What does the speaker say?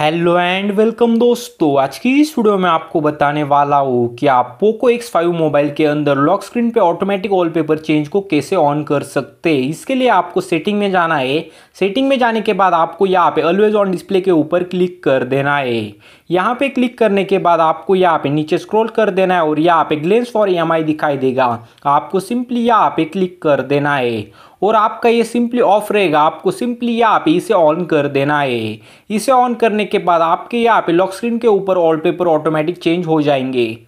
hello and welcome दोस्तों आज की इस वीडियो में आपको बताने वाला हूँ कि आप पोको एक्स फाइव मोबाइल के अंदर लॉक स्क्रीन पे ऑटोमेटिक वॉलपेपर चेंज को कैसे ऑन कर सकते हैं इसके लिए आपको सेटिंग में जाना है सेटिंग में जाने के बाद आपको यहाँ पे ऑलवेज ऑन डिस्प्ले के ऊपर क्लिक कर देना है यहाँ पे क्लिक करने के बाद आपको यहाँ पे नीचे स्क्रॉल कर देना है और यहाँ पे ग्लेंस फॉर ई दिखाई देगा आपको सिंपली यहाँ पे क्लिक कर देना है और आपका ये सिंपली ऑफ रहेगा आपको सिंपली यहाँ पे इसे ऑन कर देना है इसे ऑन करने के बाद आपके यहाँ पे लॉक स्क्रीन के ऊपर वॉल पेपर ऑटोमेटिक चेंज हो जाएंगे